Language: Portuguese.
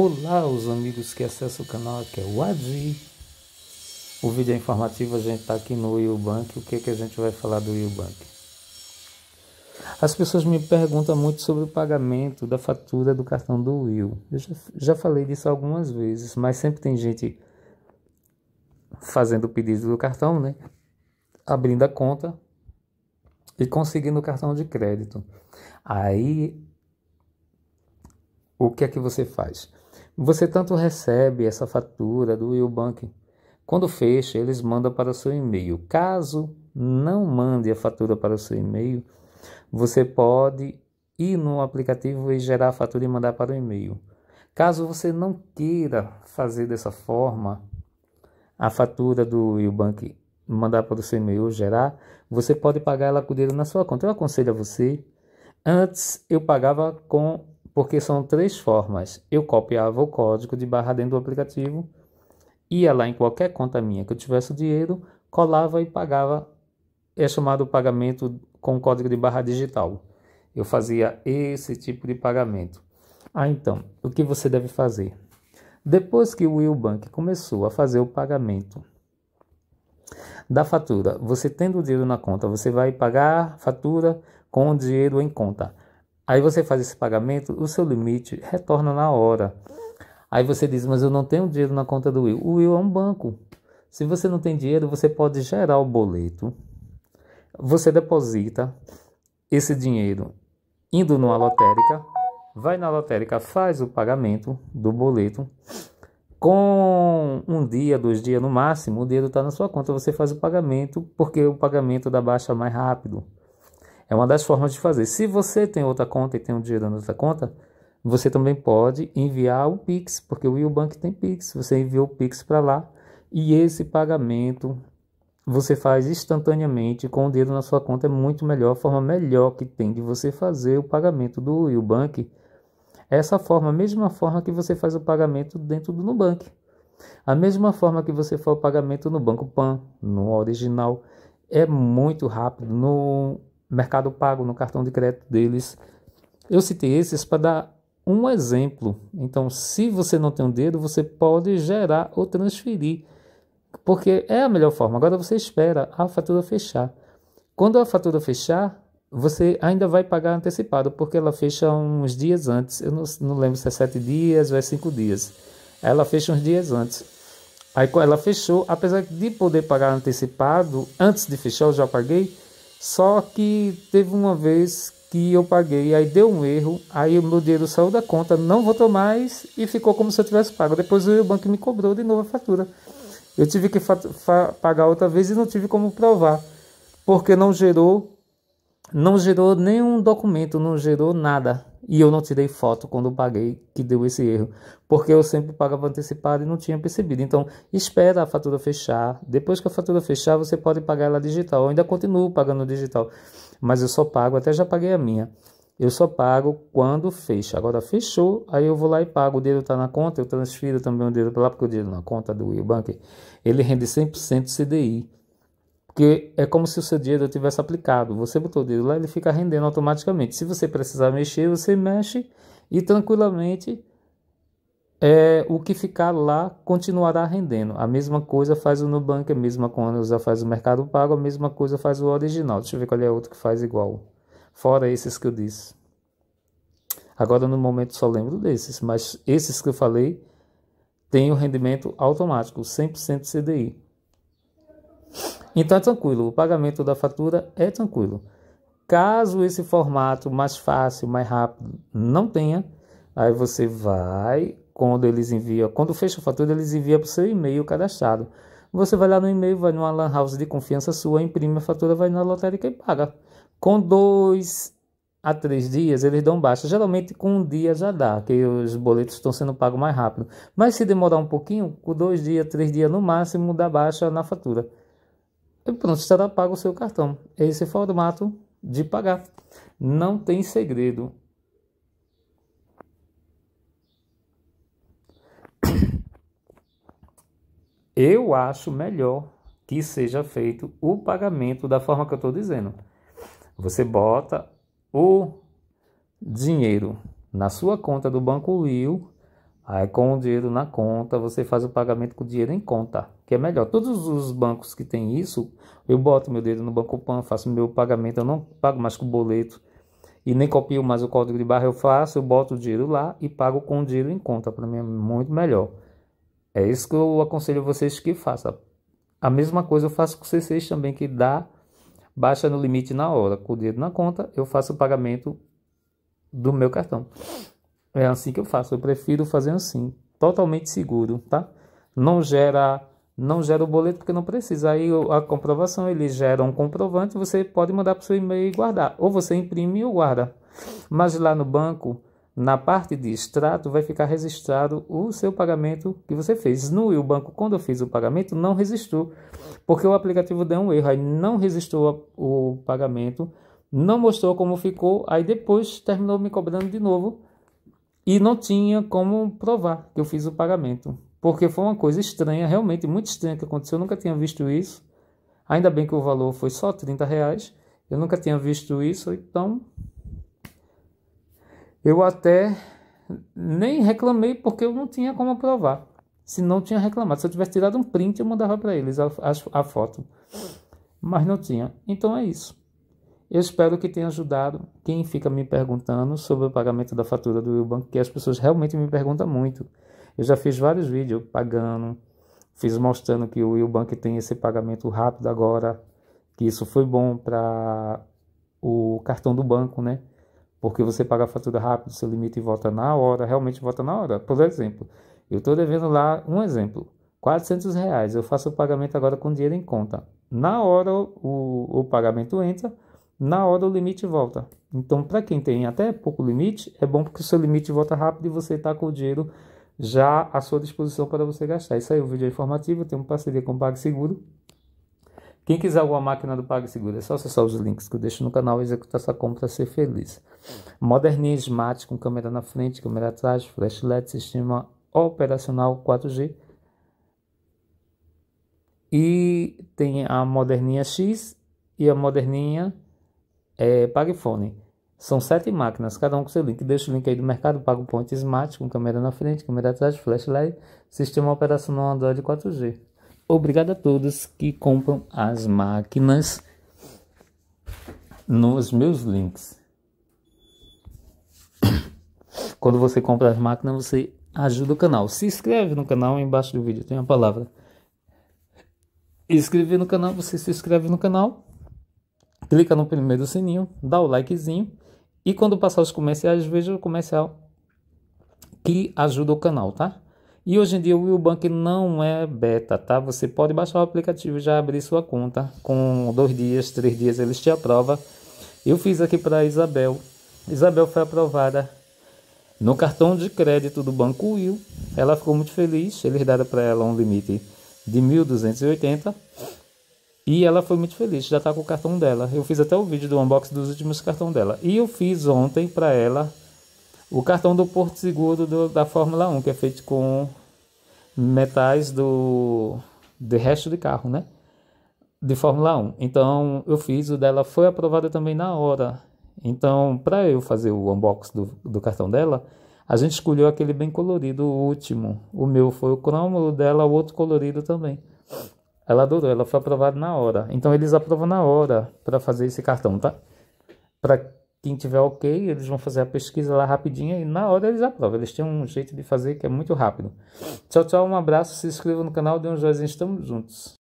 Olá os amigos que acessam o canal, aqui é o Adi. O vídeo é informativo, a gente está aqui no Bank. O que, é que a gente vai falar do Bank? As pessoas me perguntam muito sobre o pagamento da fatura do cartão do Will. Eu já, já falei disso algumas vezes, mas sempre tem gente fazendo o pedido do cartão, né? Abrindo a conta e conseguindo o cartão de crédito. Aí, o que é que você faz? Você tanto recebe essa fatura do Will Bank. Quando fecha, eles mandam para o seu e-mail. Caso não mande a fatura para o seu e-mail, você pode ir no aplicativo e gerar a fatura e mandar para o e-mail. Caso você não queira fazer dessa forma, a fatura do Willbank mandar para o seu e-mail gerar, você pode pagar ela com dinheiro na sua conta. Eu aconselho a você. Antes eu pagava com porque são três formas. Eu copiava o código de barra dentro do aplicativo, ia lá em qualquer conta minha que eu tivesse o dinheiro, colava e pagava. É chamado pagamento com código de barra digital. Eu fazia esse tipo de pagamento. Ah, então, o que você deve fazer? Depois que o Willbank começou a fazer o pagamento da fatura, você tendo o dinheiro na conta, você vai pagar a fatura com o dinheiro em conta. Aí você faz esse pagamento, o seu limite retorna na hora. Aí você diz, mas eu não tenho dinheiro na conta do Will. O Will é um banco. Se você não tem dinheiro, você pode gerar o boleto. Você deposita esse dinheiro indo numa lotérica, vai na lotérica, faz o pagamento do boleto. Com um dia, dois dias no máximo, o dinheiro está na sua conta, você faz o pagamento, porque o pagamento da baixa é mais rápido. É uma das formas de fazer. Se você tem outra conta e tem um dinheiro na outra conta, você também pode enviar o Pix, porque o Willbank tem Pix. Você envia o Pix para lá e esse pagamento você faz instantaneamente com o dedo na sua conta. É muito melhor, a forma melhor que tem de você fazer o pagamento do é Essa forma, a mesma forma que você faz o pagamento dentro do Nubank. A mesma forma que você faz o pagamento no Banco Pan, no original, é muito rápido. No Mercado Pago, no cartão de crédito deles. Eu citei esses para dar um exemplo. Então, se você não tem um dedo, você pode gerar ou transferir, porque é a melhor forma. Agora você espera a fatura fechar. Quando a fatura fechar, você ainda vai pagar antecipado, porque ela fecha uns dias antes. Eu não, não lembro se é sete dias ou é cinco dias. Ela fecha uns dias antes. Aí ela fechou, apesar de poder pagar antecipado, antes de fechar eu já paguei, só que teve uma vez que eu paguei, aí deu um erro, aí o meu dinheiro saiu da conta, não voltou mais e ficou como se eu tivesse pago. Depois o banco me cobrou de novo a fatura. Eu tive que pagar outra vez e não tive como provar, porque não gerou, não gerou nenhum documento, não gerou nada. E eu não tirei foto quando paguei, que deu esse erro, porque eu sempre pagava antecipado e não tinha percebido. Então, espera a fatura fechar. Depois que a fatura fechar, você pode pagar ela digital. Eu ainda continuo pagando digital, mas eu só pago, até já paguei a minha. Eu só pago quando fecha. Agora fechou, aí eu vou lá e pago. O dinheiro está na conta, eu transfiro também o dinheiro para lá, porque o dinheiro na conta do Will Bank ele rende 100% CDI que é como se o seu dinheiro tivesse aplicado. Você botou o dedo lá, ele fica rendendo automaticamente. Se você precisar mexer, você mexe e tranquilamente é, o que ficar lá continuará rendendo. A mesma coisa faz o Nubank, a mesma coisa faz o Mercado Pago, a mesma coisa faz o original. Deixa eu ver qual é outro que faz igual. Fora esses que eu disse. Agora no momento só lembro desses, mas esses que eu falei têm o um rendimento automático, 100% CDI. Então é tranquilo, o pagamento da fatura é tranquilo. Caso esse formato mais fácil, mais rápido não tenha, aí você vai, quando eles enviam, quando fecha a fatura, eles enviam para o seu e-mail cadastrado. Você vai lá no e-mail, vai numa lan house de confiança sua, imprime a fatura, vai na lotérica e paga. Com dois a três dias eles dão baixa. Geralmente com um dia já dá, que os boletos estão sendo pagos mais rápido. Mas se demorar um pouquinho, com dois dias, três dias no máximo, dá baixa na fatura e pronto, estará pago o seu cartão. Esse é o formato de pagar. Não tem segredo. Eu acho melhor que seja feito o pagamento da forma que eu estou dizendo. Você bota o dinheiro na sua conta do Banco Will Aí com o dinheiro na conta, você faz o pagamento com o dinheiro em conta, que é melhor. Todos os bancos que tem isso, eu boto meu dedo no Banco Pan, faço meu pagamento, eu não pago mais com boleto e nem copio mais o código de barra, eu faço, eu boto o dinheiro lá e pago com o dinheiro em conta, para mim é muito melhor. É isso que eu aconselho vocês que façam. A mesma coisa eu faço com o C6 também, que dá baixa no limite na hora, com o dinheiro na conta, eu faço o pagamento do meu cartão. É assim que eu faço. Eu prefiro fazer assim, totalmente seguro, tá? Não gera não gera o boleto porque não precisa. Aí a comprovação ele gera um comprovante, você pode mandar para o seu e-mail e guardar, ou você imprime ou guarda. Mas lá no banco, na parte de extrato, vai ficar registrado o seu pagamento que você fez. No o banco, quando eu fiz o pagamento, não resistiu, porque o aplicativo deu um erro, aí não resistiu o pagamento, não mostrou como ficou, aí depois terminou me cobrando de novo e não tinha como provar que eu fiz o pagamento, porque foi uma coisa estranha, realmente muito estranha que aconteceu. Eu nunca tinha visto isso. Ainda bem que o valor foi só 30 reais. Eu nunca tinha visto isso, então eu até nem reclamei porque eu não tinha como provar. Se não tinha reclamado, se eu tivesse tirado um print, eu mandava para eles a, a, a foto, mas não tinha. Então é isso. Eu espero que tenha ajudado quem fica me perguntando sobre o pagamento da fatura do Willbank, que as pessoas realmente me perguntam muito. Eu já fiz vários vídeos pagando, fiz mostrando que o Willbank tem esse pagamento rápido agora, que isso foi bom para o cartão do banco, né? Porque você paga a fatura rápido, seu limite volta na hora, realmente volta na hora. Por exemplo, eu estou devendo lá um exemplo, 400 reais. Eu faço o pagamento agora com dinheiro em conta. Na hora o, o pagamento entra na hora o limite volta. Então, para quem tem até pouco limite, é bom porque o seu limite volta rápido e você está com o dinheiro já à sua disposição para você gastar. Isso aí, o vídeo é informativo, tem uma parceria com o PagSeguro. Quem quiser alguma máquina do PagSeguro, é só acessar os links que eu deixo no canal e executar essa compra para ser feliz. Moderninha Smart com câmera na frente, câmera atrás, flash LED, sistema operacional 4G. E tem a Moderninha X e a Moderninha é, PagFone. São sete máquinas, cada uma com seu link. Deixa o link aí do mercado, pago Point Smart, com câmera na frente, câmera atrás, flashlight, sistema operacional Android 4G. Obrigado a todos que compram as máquinas nos meus links. Quando você compra as máquinas, você ajuda o canal. Se inscreve no canal, embaixo do vídeo tem a palavra. Inscrever no canal, você se inscreve no canal clica no primeiro sininho, dá o likezinho e quando passar os comerciais, veja o comercial que ajuda o canal, tá? E hoje em dia o Willbank não é beta, tá? Você pode baixar o aplicativo e já abrir sua conta. Com dois dias, três dias eles te aprovam. Eu fiz aqui para Isabel. Isabel foi aprovada no cartão de crédito do Banco Will. Ela ficou muito feliz. Eles deram para ela um limite de 1.280 e ela foi muito feliz, já está com o cartão dela. Eu fiz até o vídeo do unboxing dos últimos cartões dela. E eu fiz ontem para ela o cartão do Porto Seguro do, da Fórmula 1, que é feito com metais do, resto de carro, né? De Fórmula 1. Então eu fiz o dela, foi aprovado também na hora. Então, para eu fazer o unboxing do, do cartão dela, a gente escolheu aquele bem colorido, o último. O meu foi o cromo, o dela, o outro colorido também. Ela adorou, ela foi aprovada na hora. Então eles aprovam na hora para fazer esse cartão, tá? Para quem tiver ok, eles vão fazer a pesquisa lá rapidinho e na hora eles aprovam. Eles têm um jeito de fazer que é muito rápido. Tchau, tchau, um abraço, se inscreva no canal, dê um joinha, estamos juntos.